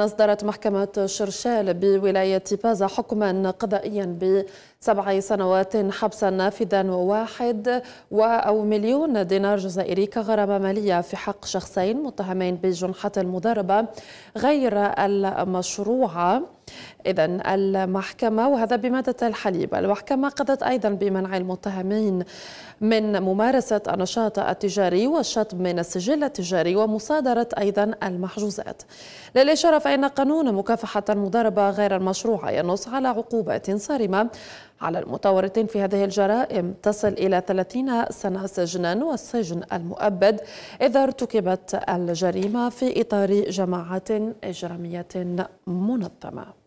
أصدرت محكمة شرشال بولاية بازا حكما قضائيا بسبع سنوات حبسا نافذا واحد أو مليون دينار جزائري كغرامة مالية في حق شخصين متهمين بجنحة المضاربة غير المشروعة إذا المحكمة وهذا بمادة الحليب المحكمة قضت أيضا بمنع المتهمين من ممارسة النشاط التجاري والشطب من السجل التجاري ومصادرة أيضا المحجوزات للإشارة فإن قانون مكافحة المضاربة غير المشروعة ينص على عقوبات صارمة على المتورطين في هذه الجرائم تصل إلى 30 سنة سجنا والسجن المؤبد إذا ارتكبت الجريمة في إطار جماعات إجرامية منظمة